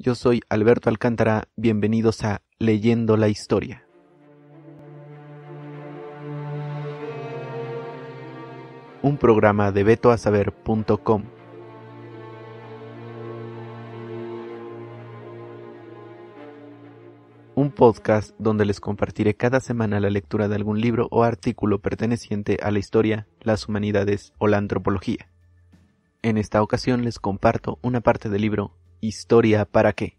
Yo soy Alberto Alcántara, bienvenidos a Leyendo la Historia. Un programa de betoasaber.com. Un podcast donde les compartiré cada semana la lectura de algún libro o artículo perteneciente a la historia, las humanidades o la antropología. En esta ocasión les comparto una parte del libro Historia para qué.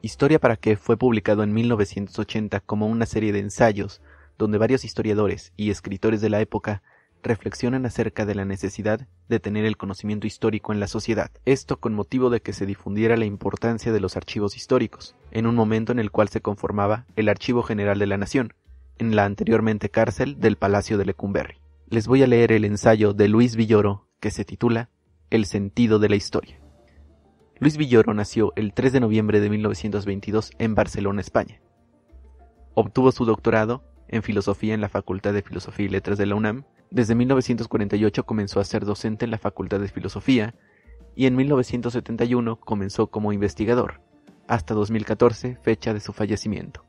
Historia para qué fue publicado en 1980 como una serie de ensayos donde varios historiadores y escritores de la época reflexionan acerca de la necesidad de tener el conocimiento histórico en la sociedad, esto con motivo de que se difundiera la importancia de los archivos históricos, en un momento en el cual se conformaba el Archivo General de la Nación, en la anteriormente cárcel del Palacio de Lecumberri. Les voy a leer el ensayo de Luis Villoro que se titula El sentido de la historia. Luis Villoro nació el 3 de noviembre de 1922 en Barcelona, España. Obtuvo su doctorado en Filosofía en la Facultad de Filosofía y Letras de la UNAM. Desde 1948 comenzó a ser docente en la Facultad de Filosofía y en 1971 comenzó como investigador, hasta 2014, fecha de su fallecimiento.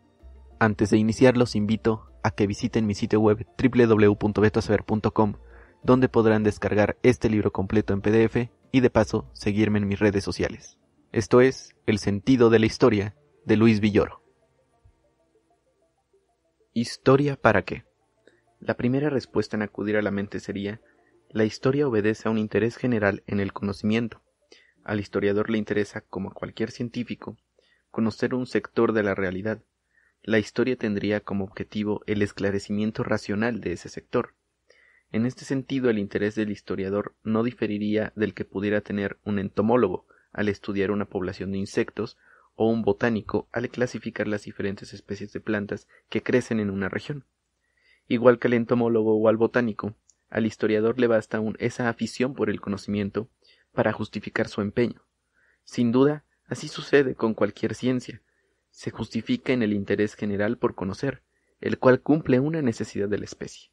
Antes de iniciar, los invito a que visiten mi sitio web www.betosaber.com, donde podrán descargar este libro completo en PDF y de paso seguirme en mis redes sociales. Esto es El sentido de la historia de Luis Villoro. ¿Historia para qué? La primera respuesta en acudir a la mente sería, la historia obedece a un interés general en el conocimiento. Al historiador le interesa, como a cualquier científico, conocer un sector de la realidad. La historia tendría como objetivo el esclarecimiento racional de ese sector. En este sentido, el interés del historiador no diferiría del que pudiera tener un entomólogo al estudiar una población de insectos o un botánico al clasificar las diferentes especies de plantas que crecen en una región. Igual que al entomólogo o al botánico, al historiador le basta aún esa afición por el conocimiento para justificar su empeño. Sin duda, así sucede con cualquier ciencia. Se justifica en el interés general por conocer, el cual cumple una necesidad de la especie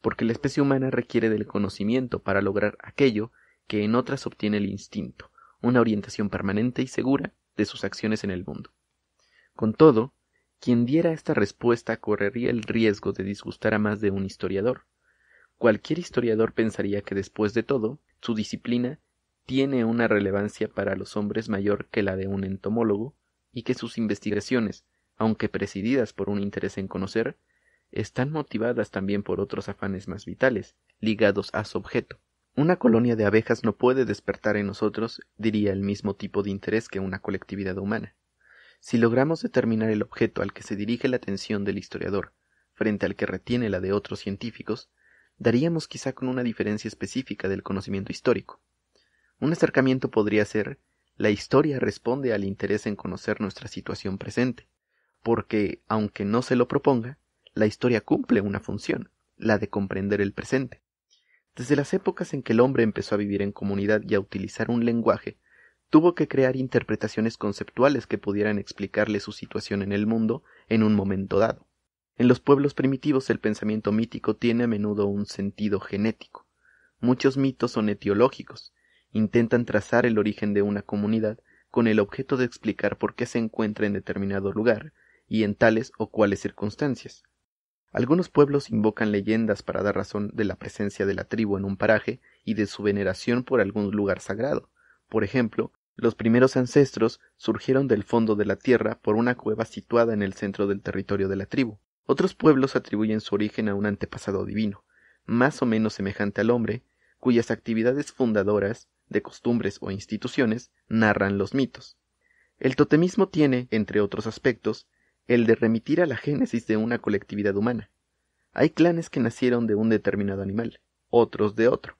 porque la especie humana requiere del conocimiento para lograr aquello que en otras obtiene el instinto, una orientación permanente y segura de sus acciones en el mundo. Con todo, quien diera esta respuesta correría el riesgo de disgustar a más de un historiador. Cualquier historiador pensaría que después de todo, su disciplina tiene una relevancia para los hombres mayor que la de un entomólogo, y que sus investigaciones, aunque presididas por un interés en conocer, están motivadas también por otros afanes más vitales, ligados a su objeto. Una colonia de abejas no puede despertar en nosotros, diría, el mismo tipo de interés que una colectividad humana. Si logramos determinar el objeto al que se dirige la atención del historiador, frente al que retiene la de otros científicos, daríamos quizá con una diferencia específica del conocimiento histórico. Un acercamiento podría ser la historia responde al interés en conocer nuestra situación presente, porque, aunque no se lo proponga, la historia cumple una función, la de comprender el presente. Desde las épocas en que el hombre empezó a vivir en comunidad y a utilizar un lenguaje, tuvo que crear interpretaciones conceptuales que pudieran explicarle su situación en el mundo en un momento dado. En los pueblos primitivos el pensamiento mítico tiene a menudo un sentido genético. Muchos mitos son etiológicos, intentan trazar el origen de una comunidad con el objeto de explicar por qué se encuentra en determinado lugar y en tales o cuales circunstancias. Algunos pueblos invocan leyendas para dar razón de la presencia de la tribu en un paraje y de su veneración por algún lugar sagrado. Por ejemplo, los primeros ancestros surgieron del fondo de la tierra por una cueva situada en el centro del territorio de la tribu. Otros pueblos atribuyen su origen a un antepasado divino, más o menos semejante al hombre, cuyas actividades fundadoras de costumbres o instituciones narran los mitos. El totemismo tiene, entre otros aspectos, el de remitir a la génesis de una colectividad humana. Hay clanes que nacieron de un determinado animal, otros de otro.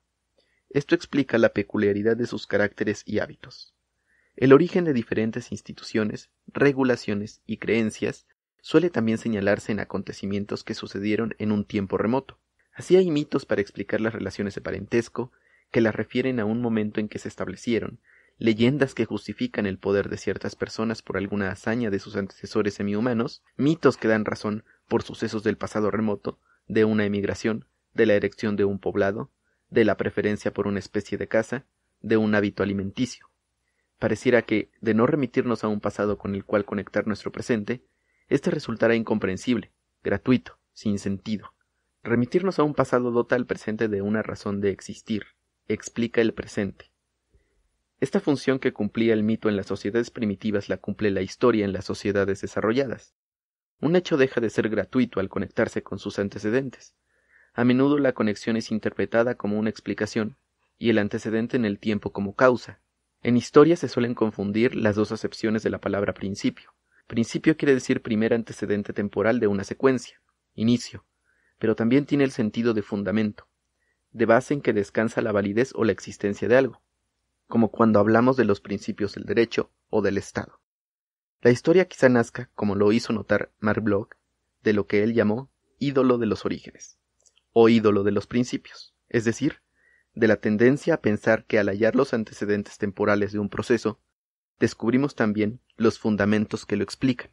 Esto explica la peculiaridad de sus caracteres y hábitos. El origen de diferentes instituciones, regulaciones y creencias suele también señalarse en acontecimientos que sucedieron en un tiempo remoto. Así hay mitos para explicar las relaciones de parentesco, que las refieren a un momento en que se establecieron, leyendas que justifican el poder de ciertas personas por alguna hazaña de sus antecesores semihumanos, mitos que dan razón por sucesos del pasado remoto, de una emigración, de la erección de un poblado, de la preferencia por una especie de casa, de un hábito alimenticio. Pareciera que, de no remitirnos a un pasado con el cual conectar nuestro presente, éste resultará incomprensible, gratuito, sin sentido. Remitirnos a un pasado dota al presente de una razón de existir, explica el presente. Esta función que cumplía el mito en las sociedades primitivas la cumple la historia en las sociedades desarrolladas. Un hecho deja de ser gratuito al conectarse con sus antecedentes. A menudo la conexión es interpretada como una explicación y el antecedente en el tiempo como causa. En historia se suelen confundir las dos acepciones de la palabra principio. Principio quiere decir primer antecedente temporal de una secuencia, inicio, pero también tiene el sentido de fundamento, de base en que descansa la validez o la existencia de algo como cuando hablamos de los principios del derecho o del Estado. La historia quizá nazca, como lo hizo notar Mark Bloch, de lo que él llamó ídolo de los orígenes, o ídolo de los principios, es decir, de la tendencia a pensar que al hallar los antecedentes temporales de un proceso, descubrimos también los fundamentos que lo explican.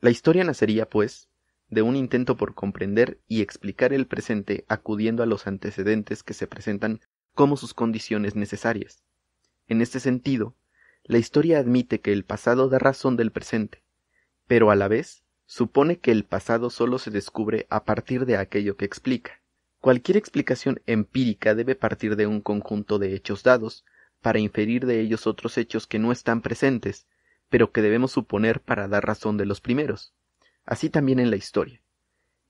La historia nacería, pues, de un intento por comprender y explicar el presente acudiendo a los antecedentes que se presentan como sus condiciones necesarias, en este sentido, la historia admite que el pasado da razón del presente, pero a la vez supone que el pasado solo se descubre a partir de aquello que explica. Cualquier explicación empírica debe partir de un conjunto de hechos dados para inferir de ellos otros hechos que no están presentes, pero que debemos suponer para dar razón de los primeros. Así también en la historia.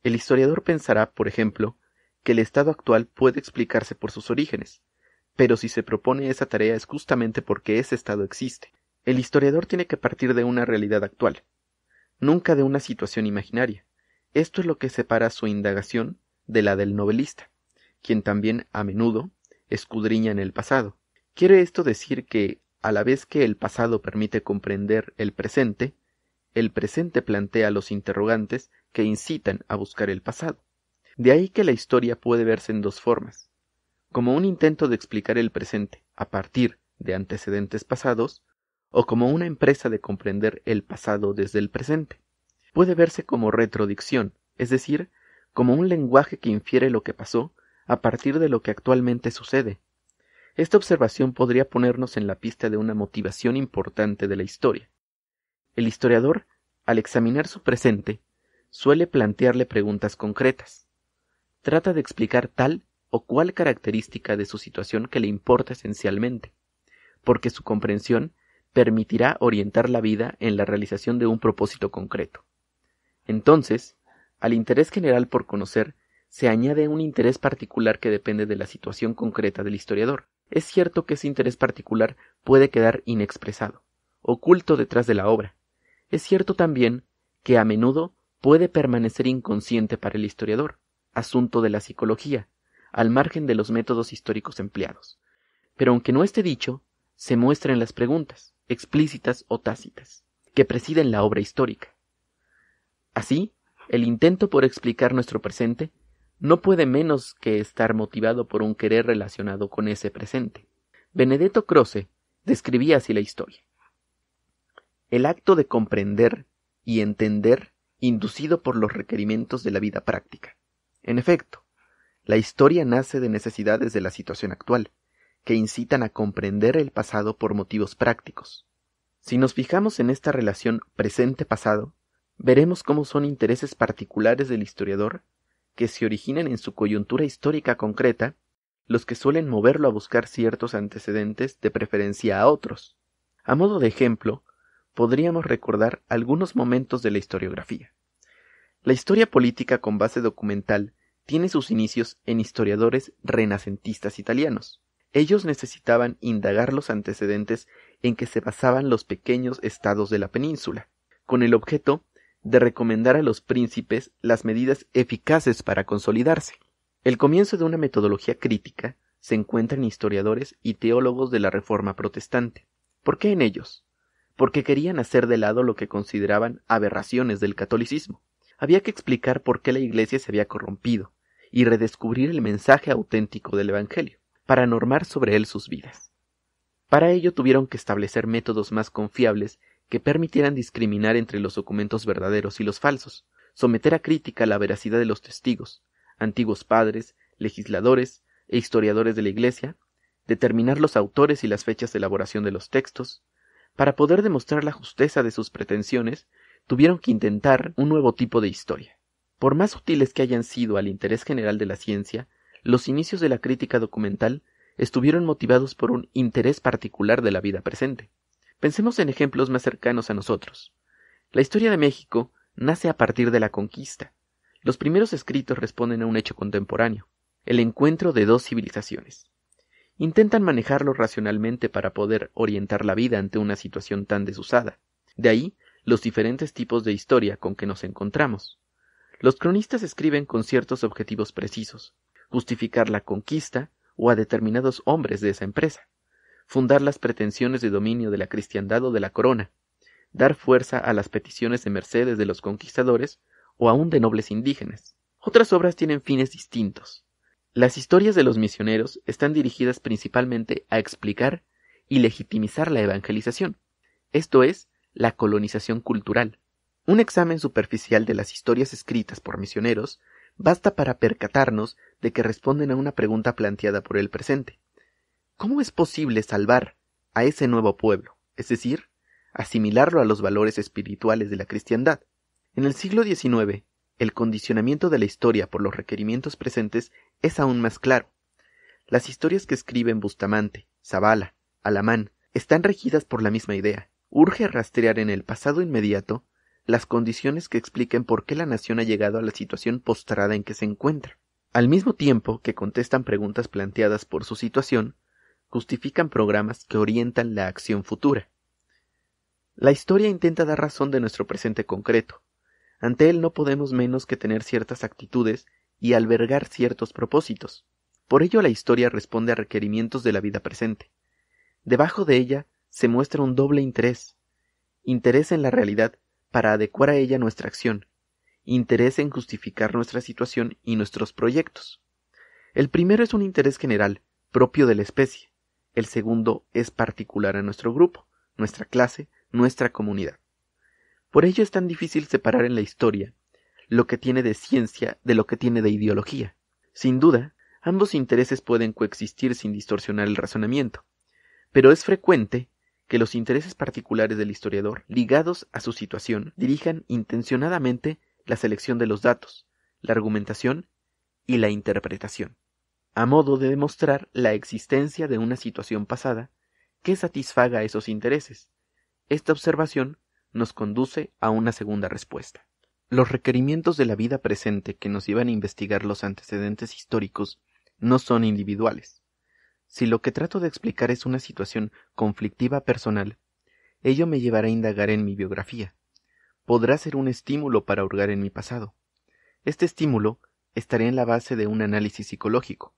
El historiador pensará, por ejemplo, que el estado actual puede explicarse por sus orígenes, pero si se propone esa tarea es justamente porque ese Estado existe. El historiador tiene que partir de una realidad actual, nunca de una situación imaginaria. Esto es lo que separa su indagación de la del novelista, quien también a menudo escudriña en el pasado. Quiere esto decir que, a la vez que el pasado permite comprender el presente, el presente plantea los interrogantes que incitan a buscar el pasado. De ahí que la historia puede verse en dos formas, como un intento de explicar el presente a partir de antecedentes pasados, o como una empresa de comprender el pasado desde el presente. Puede verse como retrodicción, es decir, como un lenguaje que infiere lo que pasó a partir de lo que actualmente sucede. Esta observación podría ponernos en la pista de una motivación importante de la historia. El historiador, al examinar su presente, suele plantearle preguntas concretas. Trata de explicar tal o cuál característica de su situación que le importa esencialmente, porque su comprensión permitirá orientar la vida en la realización de un propósito concreto. Entonces, al interés general por conocer, se añade un interés particular que depende de la situación concreta del historiador. Es cierto que ese interés particular puede quedar inexpresado, oculto detrás de la obra. Es cierto también que a menudo puede permanecer inconsciente para el historiador, asunto de la psicología, al margen de los métodos históricos empleados. Pero aunque no esté dicho, se muestran las preguntas, explícitas o tácitas, que presiden la obra histórica. Así, el intento por explicar nuestro presente no puede menos que estar motivado por un querer relacionado con ese presente. Benedetto Croce describía así la historia. El acto de comprender y entender inducido por los requerimientos de la vida práctica. En efecto, la historia nace de necesidades de la situación actual, que incitan a comprender el pasado por motivos prácticos. Si nos fijamos en esta relación presente-pasado, veremos cómo son intereses particulares del historiador, que se originan en su coyuntura histórica concreta, los que suelen moverlo a buscar ciertos antecedentes de preferencia a otros. A modo de ejemplo, podríamos recordar algunos momentos de la historiografía. La historia política con base documental tiene sus inicios en historiadores renacentistas italianos. Ellos necesitaban indagar los antecedentes en que se basaban los pequeños estados de la península, con el objeto de recomendar a los príncipes las medidas eficaces para consolidarse. El comienzo de una metodología crítica se encuentra en historiadores y teólogos de la Reforma protestante. ¿Por qué en ellos? Porque querían hacer de lado lo que consideraban aberraciones del catolicismo. Había que explicar por qué la Iglesia se había corrompido, y redescubrir el mensaje auténtico del Evangelio, para normar sobre él sus vidas. Para ello tuvieron que establecer métodos más confiables que permitieran discriminar entre los documentos verdaderos y los falsos, someter a crítica la veracidad de los testigos, antiguos padres, legisladores e historiadores de la Iglesia, determinar los autores y las fechas de elaboración de los textos, para poder demostrar la justeza de sus pretensiones, tuvieron que intentar un nuevo tipo de historia. Por más útiles que hayan sido al interés general de la ciencia, los inicios de la crítica documental estuvieron motivados por un interés particular de la vida presente. Pensemos en ejemplos más cercanos a nosotros. La historia de México nace a partir de la conquista. Los primeros escritos responden a un hecho contemporáneo, el encuentro de dos civilizaciones. Intentan manejarlo racionalmente para poder orientar la vida ante una situación tan desusada. De ahí los diferentes tipos de historia con que nos encontramos. Los cronistas escriben con ciertos objetivos precisos, justificar la conquista o a determinados hombres de esa empresa, fundar las pretensiones de dominio de la cristiandad o de la corona, dar fuerza a las peticiones de mercedes de los conquistadores o aún de nobles indígenas. Otras obras tienen fines distintos. Las historias de los misioneros están dirigidas principalmente a explicar y legitimizar la evangelización, esto es, la colonización cultural, un examen superficial de las historias escritas por misioneros basta para percatarnos de que responden a una pregunta planteada por el presente. ¿Cómo es posible salvar a ese nuevo pueblo? Es decir, asimilarlo a los valores espirituales de la cristiandad. En el siglo XIX, el condicionamiento de la historia por los requerimientos presentes es aún más claro. Las historias que escriben Bustamante, Zavala, Alamán, están regidas por la misma idea. Urge rastrear en el pasado inmediato las condiciones que expliquen por qué la nación ha llegado a la situación postrada en que se encuentra. Al mismo tiempo que contestan preguntas planteadas por su situación, justifican programas que orientan la acción futura. La historia intenta dar razón de nuestro presente concreto. Ante él no podemos menos que tener ciertas actitudes y albergar ciertos propósitos. Por ello la historia responde a requerimientos de la vida presente. Debajo de ella se muestra un doble interés, interés en la realidad para adecuar a ella nuestra acción, interés en justificar nuestra situación y nuestros proyectos. El primero es un interés general, propio de la especie, el segundo es particular a nuestro grupo, nuestra clase, nuestra comunidad. Por ello es tan difícil separar en la historia lo que tiene de ciencia de lo que tiene de ideología. Sin duda, ambos intereses pueden coexistir sin distorsionar el razonamiento, pero es frecuente que los intereses particulares del historiador, ligados a su situación, dirijan intencionadamente la selección de los datos, la argumentación y la interpretación, a modo de demostrar la existencia de una situación pasada que satisfaga esos intereses. Esta observación nos conduce a una segunda respuesta. Los requerimientos de la vida presente que nos llevan a investigar los antecedentes históricos no son individuales, si lo que trato de explicar es una situación conflictiva personal, ello me llevará a indagar en mi biografía. Podrá ser un estímulo para hurgar en mi pasado. Este estímulo estaría en la base de un análisis psicológico,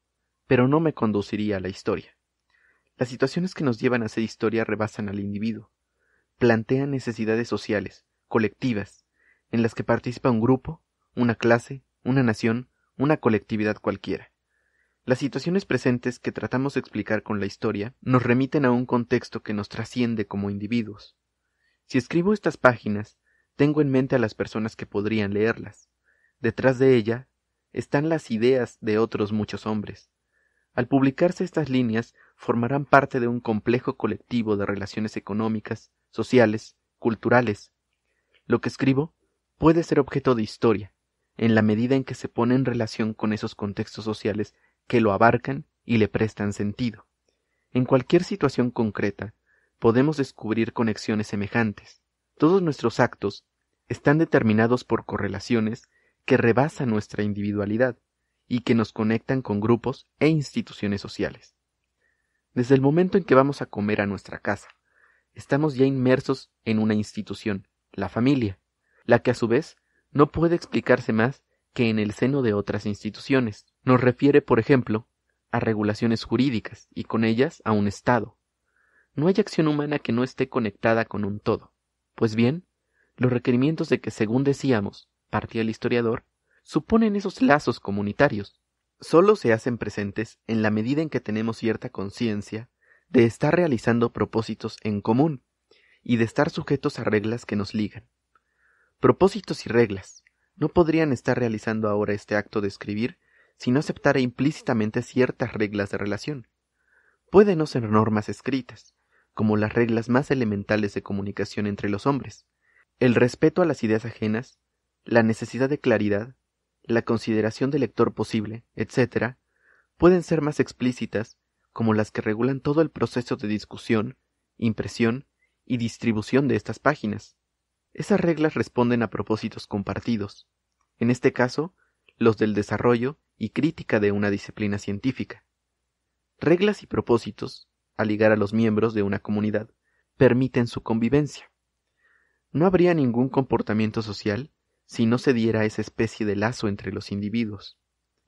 pero no me conduciría a la historia. Las situaciones que nos llevan a hacer historia rebasan al individuo, plantean necesidades sociales, colectivas, en las que participa un grupo, una clase, una nación, una colectividad cualquiera. Las situaciones presentes que tratamos de explicar con la historia nos remiten a un contexto que nos trasciende como individuos. Si escribo estas páginas, tengo en mente a las personas que podrían leerlas. Detrás de ella están las ideas de otros muchos hombres. Al publicarse estas líneas, formarán parte de un complejo colectivo de relaciones económicas, sociales, culturales. Lo que escribo puede ser objeto de historia, en la medida en que se pone en relación con esos contextos sociales que lo abarcan y le prestan sentido. En cualquier situación concreta, podemos descubrir conexiones semejantes. Todos nuestros actos están determinados por correlaciones que rebasan nuestra individualidad y que nos conectan con grupos e instituciones sociales. Desde el momento en que vamos a comer a nuestra casa, estamos ya inmersos en una institución, la familia, la que a su vez no puede explicarse más que en el seno de otras instituciones nos refiere, por ejemplo, a regulaciones jurídicas y con ellas a un Estado. No hay acción humana que no esté conectada con un todo. Pues bien, los requerimientos de que, según decíamos, partía el historiador, suponen esos lazos comunitarios. Solo se hacen presentes en la medida en que tenemos cierta conciencia de estar realizando propósitos en común y de estar sujetos a reglas que nos ligan. Propósitos y reglas no podrían estar realizando ahora este acto de escribir si no aceptara implícitamente ciertas reglas de relación. Pueden no ser normas escritas, como las reglas más elementales de comunicación entre los hombres, el respeto a las ideas ajenas, la necesidad de claridad, la consideración del lector posible, etc., pueden ser más explícitas, como las que regulan todo el proceso de discusión, impresión y distribución de estas páginas. Esas reglas responden a propósitos compartidos, en este caso, los del desarrollo y crítica de una disciplina científica. Reglas y propósitos, al ligar a los miembros de una comunidad, permiten su convivencia. No habría ningún comportamiento social si no se diera esa especie de lazo entre los individuos.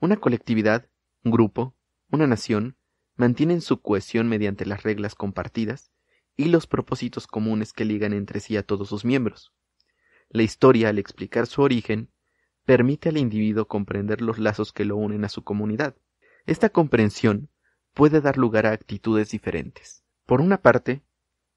Una colectividad, un grupo, una nación, mantienen su cohesión mediante las reglas compartidas y los propósitos comunes que ligan entre sí a todos sus miembros. La historia, al explicar su origen, permite al individuo comprender los lazos que lo unen a su comunidad. Esta comprensión puede dar lugar a actitudes diferentes. Por una parte,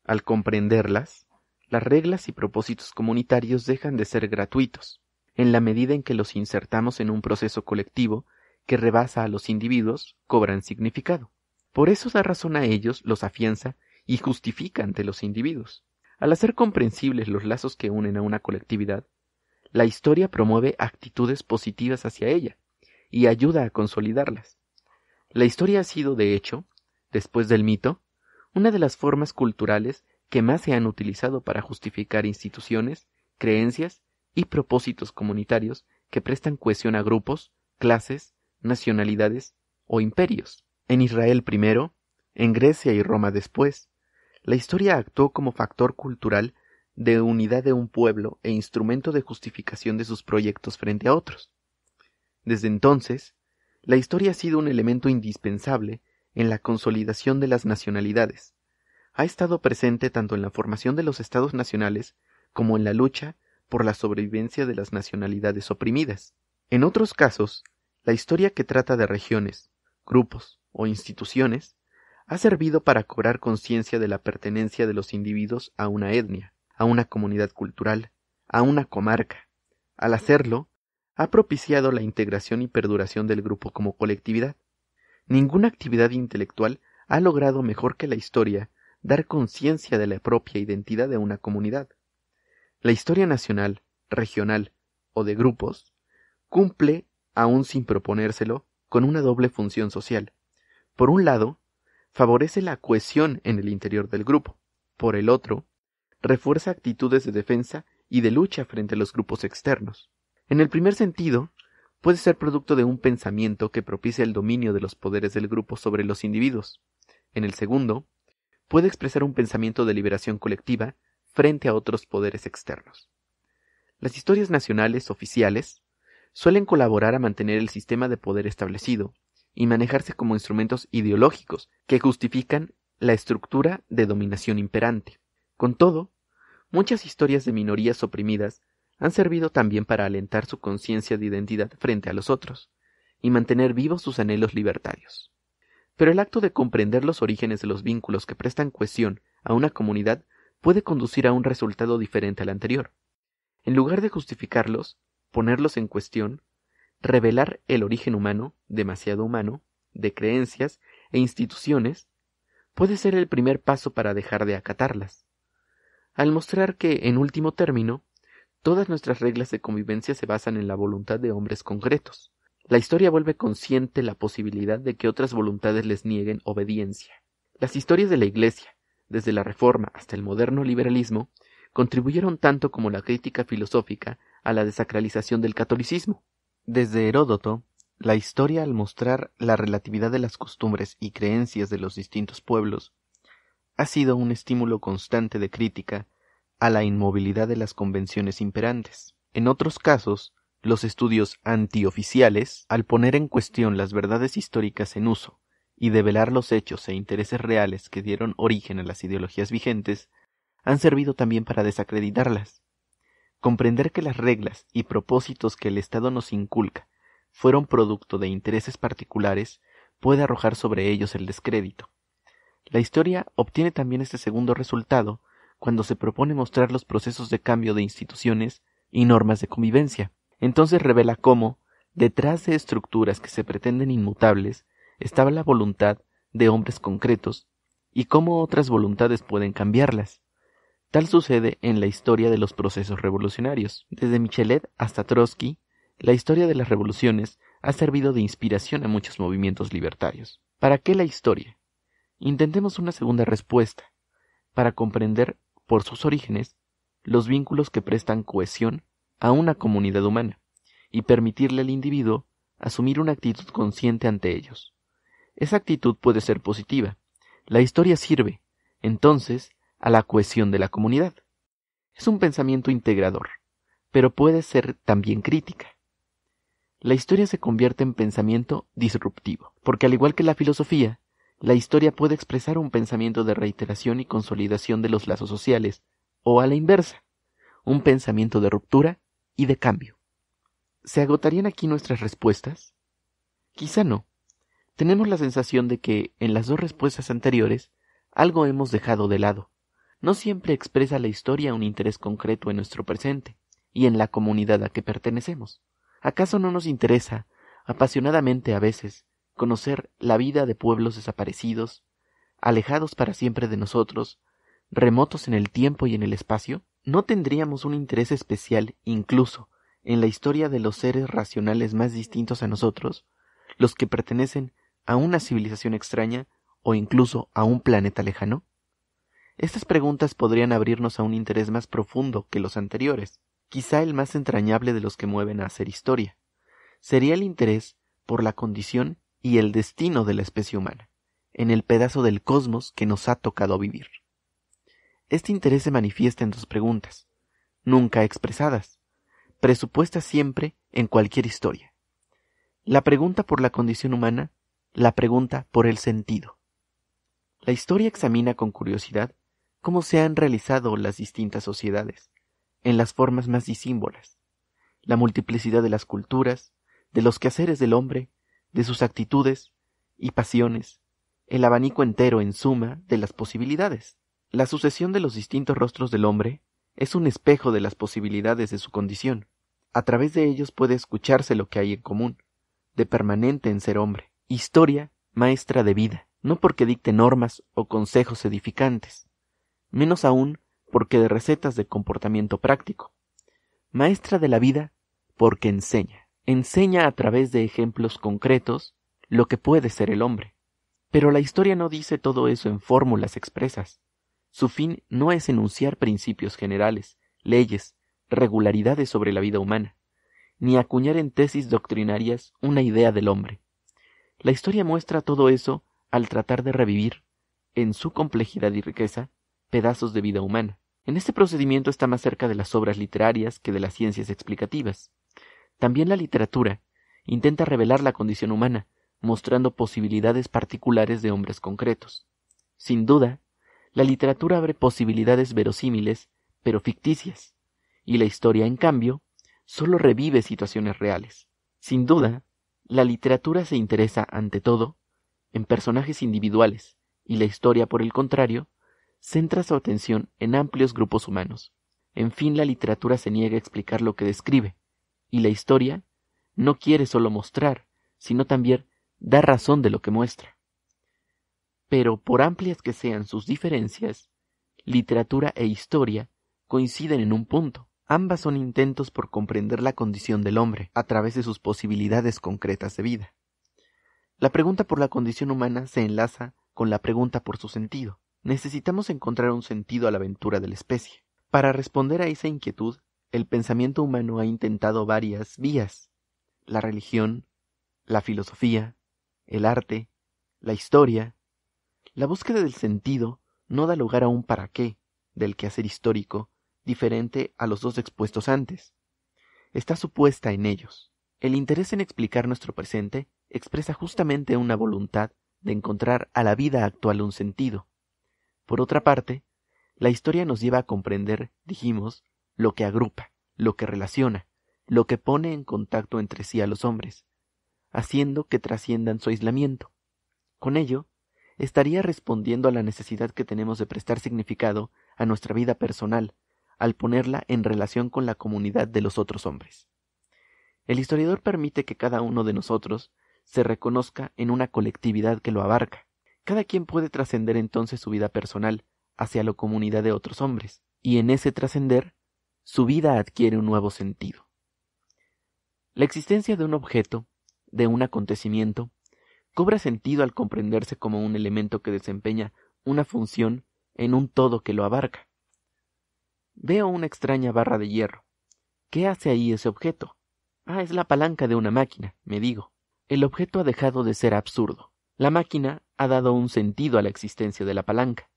al comprenderlas, las reglas y propósitos comunitarios dejan de ser gratuitos, en la medida en que los insertamos en un proceso colectivo que rebasa a los individuos, cobran significado. Por eso da razón a ellos, los afianza y justifica ante los individuos. Al hacer comprensibles los lazos que unen a una colectividad, la historia promueve actitudes positivas hacia ella y ayuda a consolidarlas. La historia ha sido, de hecho, después del mito, una de las formas culturales que más se han utilizado para justificar instituciones, creencias y propósitos comunitarios que prestan cohesión a grupos, clases, nacionalidades o imperios. En Israel primero, en Grecia y Roma después, la historia actuó como factor cultural de unidad de un pueblo e instrumento de justificación de sus proyectos frente a otros. Desde entonces, la historia ha sido un elemento indispensable en la consolidación de las nacionalidades. Ha estado presente tanto en la formación de los estados nacionales como en la lucha por la sobrevivencia de las nacionalidades oprimidas. En otros casos, la historia que trata de regiones, grupos o instituciones ha servido para cobrar conciencia de la pertenencia de los individuos a una etnia, a una comunidad cultural, a una comarca. Al hacerlo, ha propiciado la integración y perduración del grupo como colectividad. Ninguna actividad intelectual ha logrado mejor que la historia dar conciencia de la propia identidad de una comunidad. La historia nacional, regional o de grupos cumple, aun sin proponérselo, con una doble función social. Por un lado, favorece la cohesión en el interior del grupo. Por el otro, refuerza actitudes de defensa y de lucha frente a los grupos externos. En el primer sentido, puede ser producto de un pensamiento que propicia el dominio de los poderes del grupo sobre los individuos. En el segundo, puede expresar un pensamiento de liberación colectiva frente a otros poderes externos. Las historias nacionales oficiales suelen colaborar a mantener el sistema de poder establecido y manejarse como instrumentos ideológicos que justifican la estructura de dominación imperante. Con todo, Muchas historias de minorías oprimidas han servido también para alentar su conciencia de identidad frente a los otros y mantener vivos sus anhelos libertarios. Pero el acto de comprender los orígenes de los vínculos que prestan cohesión a una comunidad puede conducir a un resultado diferente al anterior. En lugar de justificarlos, ponerlos en cuestión, revelar el origen humano, demasiado humano, de creencias e instituciones, puede ser el primer paso para dejar de acatarlas al mostrar que, en último término, todas nuestras reglas de convivencia se basan en la voluntad de hombres concretos. La historia vuelve consciente la posibilidad de que otras voluntades les nieguen obediencia. Las historias de la Iglesia, desde la Reforma hasta el moderno liberalismo, contribuyeron tanto como la crítica filosófica a la desacralización del catolicismo. Desde Heródoto, la historia al mostrar la relatividad de las costumbres y creencias de los distintos pueblos, ha sido un estímulo constante de crítica a la inmovilidad de las convenciones imperantes. En otros casos, los estudios antioficiales, al poner en cuestión las verdades históricas en uso y develar los hechos e intereses reales que dieron origen a las ideologías vigentes, han servido también para desacreditarlas. Comprender que las reglas y propósitos que el Estado nos inculca fueron producto de intereses particulares puede arrojar sobre ellos el descrédito. La historia obtiene también este segundo resultado cuando se propone mostrar los procesos de cambio de instituciones y normas de convivencia. Entonces revela cómo, detrás de estructuras que se pretenden inmutables, estaba la voluntad de hombres concretos y cómo otras voluntades pueden cambiarlas. Tal sucede en la historia de los procesos revolucionarios. Desde Michelet hasta Trotsky, la historia de las revoluciones ha servido de inspiración a muchos movimientos libertarios. ¿Para qué la historia? Intentemos una segunda respuesta, para comprender, por sus orígenes, los vínculos que prestan cohesión a una comunidad humana, y permitirle al individuo asumir una actitud consciente ante ellos. Esa actitud puede ser positiva. La historia sirve, entonces, a la cohesión de la comunidad. Es un pensamiento integrador, pero puede ser también crítica. La historia se convierte en pensamiento disruptivo, porque al igual que la filosofía, la historia puede expresar un pensamiento de reiteración y consolidación de los lazos sociales, o a la inversa, un pensamiento de ruptura y de cambio. ¿Se agotarían aquí nuestras respuestas? Quizá no. Tenemos la sensación de que, en las dos respuestas anteriores, algo hemos dejado de lado. No siempre expresa la historia un interés concreto en nuestro presente y en la comunidad a que pertenecemos. ¿Acaso no nos interesa, apasionadamente a veces, conocer la vida de pueblos desaparecidos, alejados para siempre de nosotros, remotos en el tiempo y en el espacio, no tendríamos un interés especial incluso en la historia de los seres racionales más distintos a nosotros, los que pertenecen a una civilización extraña o incluso a un planeta lejano? Estas preguntas podrían abrirnos a un interés más profundo que los anteriores, quizá el más entrañable de los que mueven a hacer historia. Sería el interés por la condición y el destino de la especie humana, en el pedazo del cosmos que nos ha tocado vivir. Este interés se manifiesta en dos preguntas, nunca expresadas, presupuestas siempre en cualquier historia. La pregunta por la condición humana, la pregunta por el sentido. La historia examina con curiosidad cómo se han realizado las distintas sociedades, en las formas más disímbolas, la multiplicidad de las culturas, de los quehaceres del hombre, de sus actitudes y pasiones, el abanico entero, en suma, de las posibilidades. La sucesión de los distintos rostros del hombre es un espejo de las posibilidades de su condición. A través de ellos puede escucharse lo que hay en común, de permanente en ser hombre. Historia, maestra de vida, no porque dicte normas o consejos edificantes, menos aún porque de recetas de comportamiento práctico. Maestra de la vida porque enseña enseña a través de ejemplos concretos lo que puede ser el hombre. Pero la historia no dice todo eso en fórmulas expresas. Su fin no es enunciar principios generales, leyes, regularidades sobre la vida humana, ni acuñar en tesis doctrinarias una idea del hombre. La historia muestra todo eso al tratar de revivir, en su complejidad y riqueza, pedazos de vida humana. En este procedimiento está más cerca de las obras literarias que de las ciencias explicativas. También la literatura intenta revelar la condición humana, mostrando posibilidades particulares de hombres concretos. Sin duda, la literatura abre posibilidades verosímiles, pero ficticias, y la historia, en cambio, solo revive situaciones reales. Sin duda, la literatura se interesa, ante todo, en personajes individuales, y la historia, por el contrario, centra su atención en amplios grupos humanos. En fin, la literatura se niega a explicar lo que describe, y la historia no quiere solo mostrar, sino también dar razón de lo que muestra. Pero por amplias que sean sus diferencias, literatura e historia coinciden en un punto. Ambas son intentos por comprender la condición del hombre a través de sus posibilidades concretas de vida. La pregunta por la condición humana se enlaza con la pregunta por su sentido. Necesitamos encontrar un sentido a la aventura de la especie. Para responder a esa inquietud, el pensamiento humano ha intentado varias vías, la religión, la filosofía, el arte, la historia. La búsqueda del sentido no da lugar a un para qué del quehacer histórico diferente a los dos expuestos antes. Está supuesta en ellos. El interés en explicar nuestro presente expresa justamente una voluntad de encontrar a la vida actual un sentido. Por otra parte, la historia nos lleva a comprender, dijimos, lo que agrupa, lo que relaciona, lo que pone en contacto entre sí a los hombres, haciendo que trasciendan su aislamiento. Con ello, estaría respondiendo a la necesidad que tenemos de prestar significado a nuestra vida personal, al ponerla en relación con la comunidad de los otros hombres. El historiador permite que cada uno de nosotros se reconozca en una colectividad que lo abarca. Cada quien puede trascender entonces su vida personal hacia la comunidad de otros hombres, y en ese trascender su vida adquiere un nuevo sentido. La existencia de un objeto, de un acontecimiento, cobra sentido al comprenderse como un elemento que desempeña una función en un todo que lo abarca. Veo una extraña barra de hierro. ¿Qué hace ahí ese objeto? Ah, es la palanca de una máquina, me digo. El objeto ha dejado de ser absurdo. La máquina ha dado un sentido a la existencia de la palanca,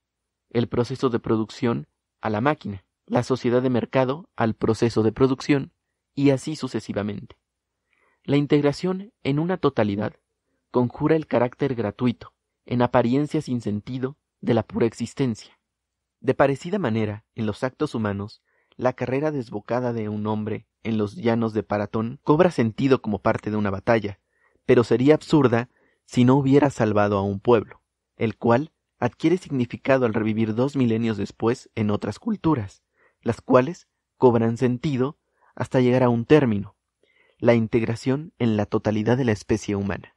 el proceso de producción a la máquina la sociedad de mercado al proceso de producción y así sucesivamente. La integración en una totalidad conjura el carácter gratuito, en apariencia sin sentido, de la pura existencia. De parecida manera, en los actos humanos, la carrera desbocada de un hombre en los llanos de Paratón cobra sentido como parte de una batalla, pero sería absurda si no hubiera salvado a un pueblo, el cual adquiere significado al revivir dos milenios después en otras culturas, las cuales cobran sentido hasta llegar a un término, la integración en la totalidad de la especie humana.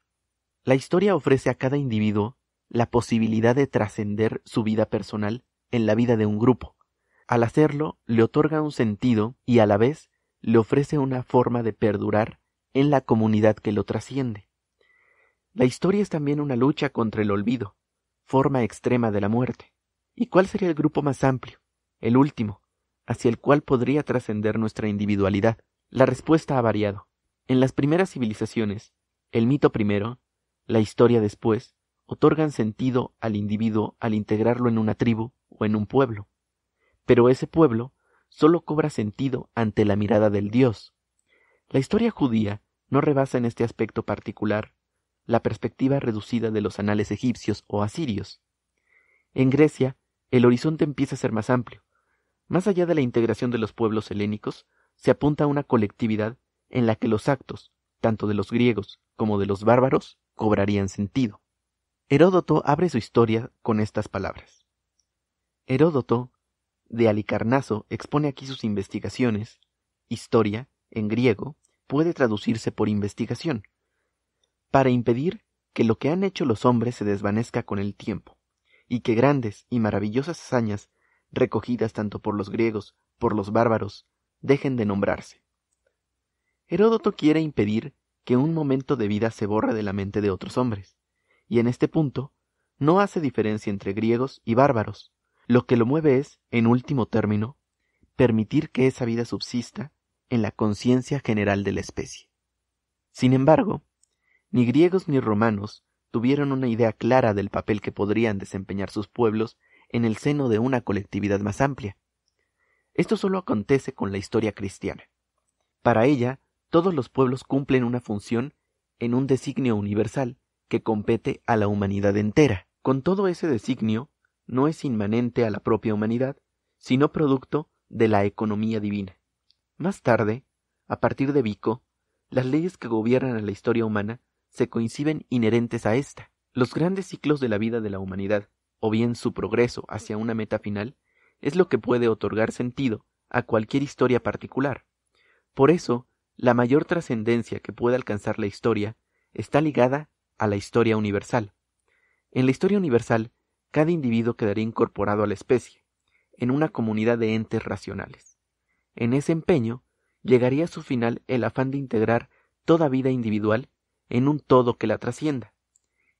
La historia ofrece a cada individuo la posibilidad de trascender su vida personal en la vida de un grupo. Al hacerlo, le otorga un sentido y a la vez le ofrece una forma de perdurar en la comunidad que lo trasciende. La historia es también una lucha contra el olvido, forma extrema de la muerte. ¿Y cuál sería el grupo más amplio? El último, hacia el cual podría trascender nuestra individualidad. La respuesta ha variado. En las primeras civilizaciones, el mito primero, la historia después, otorgan sentido al individuo al integrarlo en una tribu o en un pueblo. Pero ese pueblo solo cobra sentido ante la mirada del Dios. La historia judía no rebasa en este aspecto particular la perspectiva reducida de los anales egipcios o asirios. En Grecia, el horizonte empieza a ser más amplio. Más allá de la integración de los pueblos helénicos, se apunta a una colectividad en la que los actos, tanto de los griegos como de los bárbaros, cobrarían sentido. Heródoto abre su historia con estas palabras. Heródoto de Alicarnaso expone aquí sus investigaciones. Historia, en griego, puede traducirse por investigación, para impedir que lo que han hecho los hombres se desvanezca con el tiempo, y que grandes y maravillosas hazañas recogidas tanto por los griegos, por los bárbaros, dejen de nombrarse. Heródoto quiere impedir que un momento de vida se borre de la mente de otros hombres, y en este punto no hace diferencia entre griegos y bárbaros. Lo que lo mueve es, en último término, permitir que esa vida subsista en la conciencia general de la especie. Sin embargo, ni griegos ni romanos tuvieron una idea clara del papel que podrían desempeñar sus pueblos en el seno de una colectividad más amplia. Esto solo acontece con la historia cristiana. Para ella, todos los pueblos cumplen una función en un designio universal que compete a la humanidad entera. Con todo ese designio, no es inmanente a la propia humanidad, sino producto de la economía divina. Más tarde, a partir de Vico, las leyes que gobiernan a la historia humana se coinciden inherentes a ésta. Los grandes ciclos de la vida de la humanidad, o bien su progreso hacia una meta final, es lo que puede otorgar sentido a cualquier historia particular. Por eso, la mayor trascendencia que puede alcanzar la historia está ligada a la historia universal. En la historia universal, cada individuo quedaría incorporado a la especie, en una comunidad de entes racionales. En ese empeño, llegaría a su final el afán de integrar toda vida individual en un todo que la trascienda.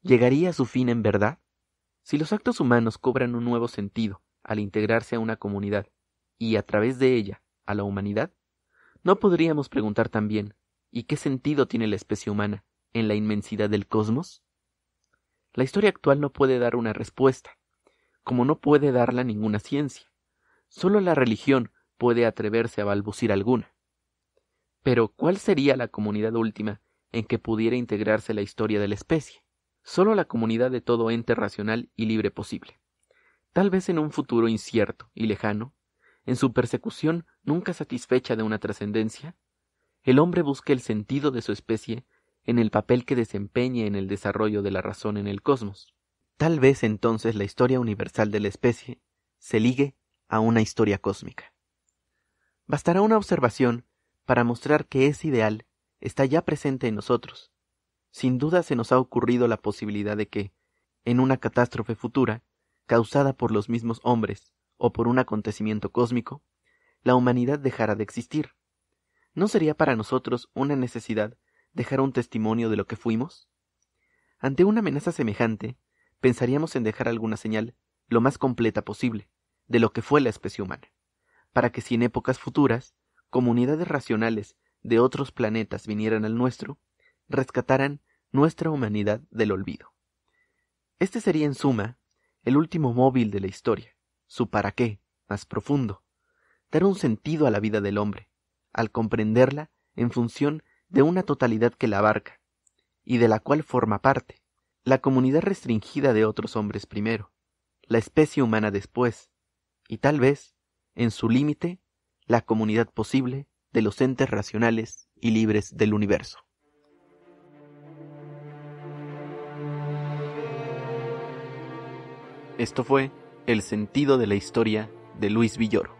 ¿Llegaría a su fin en verdad? Si los actos humanos cobran un nuevo sentido al integrarse a una comunidad y a través de ella a la humanidad, no podríamos preguntar también ¿y qué sentido tiene la especie humana en la inmensidad del cosmos? La historia actual no puede dar una respuesta, como no puede darla ninguna ciencia. Solo la religión puede atreverse a balbucir alguna. Pero ¿cuál sería la comunidad última en que pudiera integrarse la historia de la especie? solo la comunidad de todo ente racional y libre posible. Tal vez en un futuro incierto y lejano, en su persecución nunca satisfecha de una trascendencia, el hombre busque el sentido de su especie en el papel que desempeñe en el desarrollo de la razón en el cosmos. Tal vez entonces la historia universal de la especie se ligue a una historia cósmica. Bastará una observación para mostrar que ese ideal está ya presente en nosotros sin duda se nos ha ocurrido la posibilidad de que, en una catástrofe futura, causada por los mismos hombres o por un acontecimiento cósmico, la humanidad dejara de existir. ¿No sería para nosotros una necesidad dejar un testimonio de lo que fuimos? Ante una amenaza semejante, pensaríamos en dejar alguna señal, lo más completa posible, de lo que fue la especie humana, para que si en épocas futuras, comunidades racionales de otros planetas vinieran al nuestro, rescataran nuestra humanidad del olvido. Este sería, en suma, el último móvil de la historia, su para qué, más profundo, dar un sentido a la vida del hombre, al comprenderla en función de una totalidad que la abarca, y de la cual forma parte, la comunidad restringida de otros hombres primero, la especie humana después, y tal vez, en su límite, la comunidad posible de los entes racionales y libres del universo. Esto fue El sentido de la historia de Luis Villoro.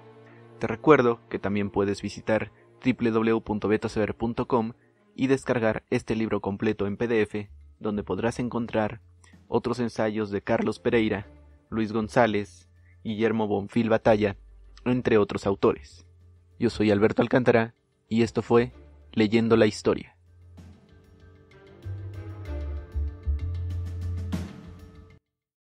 Te recuerdo que también puedes visitar www.betasever.com y descargar este libro completo en PDF, donde podrás encontrar otros ensayos de Carlos Pereira, Luis González, Guillermo Bonfil Batalla, entre otros autores. Yo soy Alberto Alcántara y esto fue Leyendo la Historia.